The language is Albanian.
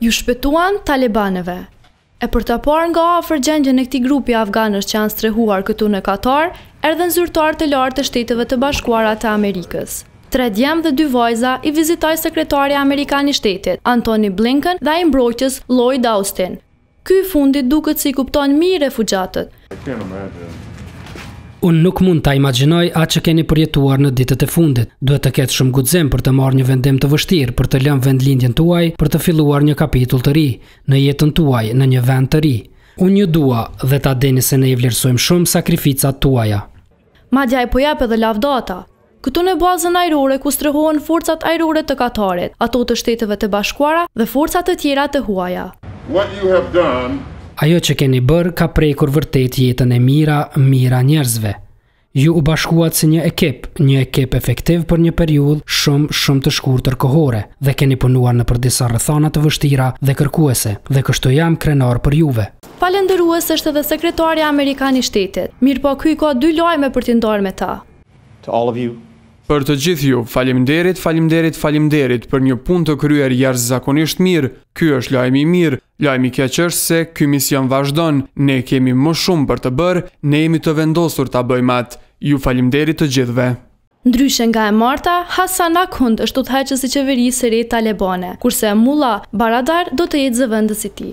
ju shpëtuan talibaneve. E për të parë nga afer gjendje në këti grupi afganës që janë strehuar këtu në Katar, erdhen zyrtar të lartë të shtetëve të bashkuarat të Amerikës. Tre djem dhe dy vajza i vizitoj sekretari Amerikani shtetit, Antoni Blinken dhe i mbroqës Lloyd Austin. Ky fundit duket si kupton mi refugjatët. Unë nuk mund ta imagjinoj atë që keni përjetuar në ditët e fundit. Duhet të ketë shumë guxim për të marrë një vendim të vështirë, për të lënë vendlindjen tuaj, për të filluar një kapitull të ri në jetën tuaj, në një vend të ri. Unë ju dua dhe ta dini se ne i vlerësojmë shumë sakrificat tuaja. Madje ai po jep edhe lavdata. Këtu në bazën ajrore ku strehohen forcat ajrore të Katarit, ato të Shteteve të Bashkuara dhe forcat të tjera të huaja. What you have done ajo që keni bërë ka prekur vërtet jetën e mira, mira njerëzve. Ju u bashkuat si një ekip, një ekip efektiv për një periud shumë, shumë të shkur të rkohore dhe keni punuar në për disa rëthanat të vështira dhe kërkuese dhe kështu jam krenar për juve. Falendërues është edhe sekretarja Amerikani shtetit. Mirë po, kuj ka dy lojme për të ndarë me ta. To all of you, Për të gjithë ju, faleminderit, faleminderit, faleminderit për një punë të kryer jashtëzakonisht mirë. Ky është lajmi i mirë. Lajmi i qështë se ky mision vazhdon. Ne kemi më shumë për të bërë, ne jemi të vendosur ta bëjmë atë. Ju faleminderit të gjithëve. Ndryshe nga e marta, Hasan Akund është u të heqës i qeveri së rejtë talebane, kurse Mula Baradar do të jetë zëvëndës i ti.